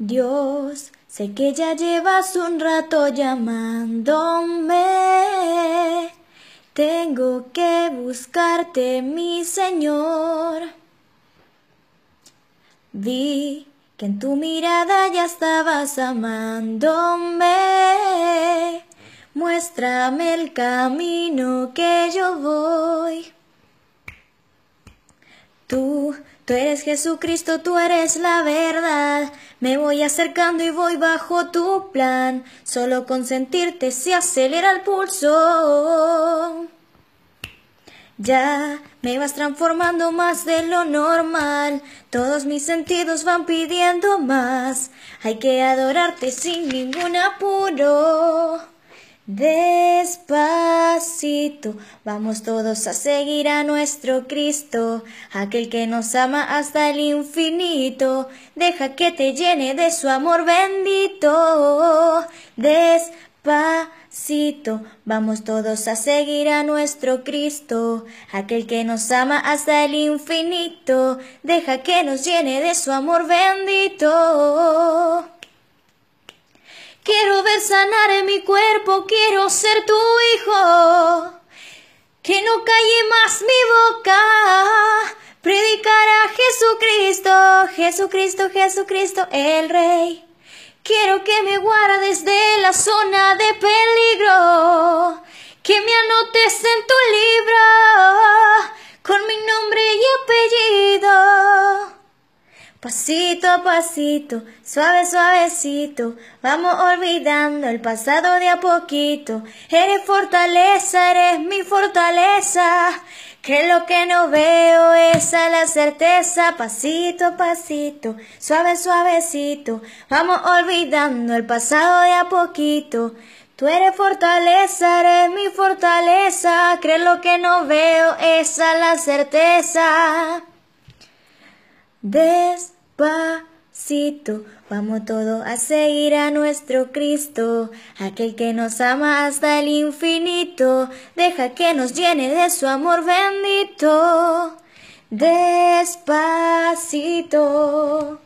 Dios, sé que ya llevas un rato llamándome. Tengo que buscarte, mi Señor. Vi que en tu mirada ya estabas amándome. Muéstrame el camino que yo voy. Tú Tú eres Jesucristo, tú eres la verdad. Me voy acercando y voy bajo tu plan. Solo consentirte se acelera el pulso. Ya me vas transformando más de lo normal. Todos mis sentidos van pidiendo más. Hay que adorarte sin ningún apuro. Despacio vamos todos a seguir a nuestro Cristo, aquel que nos ama hasta el infinito, deja que te llene de su amor bendito. Despacito, vamos todos a seguir a nuestro Cristo, aquel que nos ama hasta el infinito, deja que nos llene de su amor bendito. Quiero ver sanar cuerpo, quiero ser tu hijo. Que no calle más mi boca, predicar a Jesucristo, Jesucristo, Jesucristo, el Rey. Quiero que me guardes desde la zona de peligro, que me anotes en tu libro Pasito a pasito, suave suavecito, vamos olvidando el pasado de a poquito. Eres fortaleza, eres mi fortaleza. Que lo que no veo es la certeza, pasito a pasito, suave suavecito, vamos olvidando el pasado de a poquito. Tú eres fortaleza, eres mi fortaleza, crees lo que no veo, esa la certeza. Despacito, vamos todos a seguir a nuestro Cristo, aquel que nos ama hasta el infinito, deja que nos llene de su amor bendito. Despacito.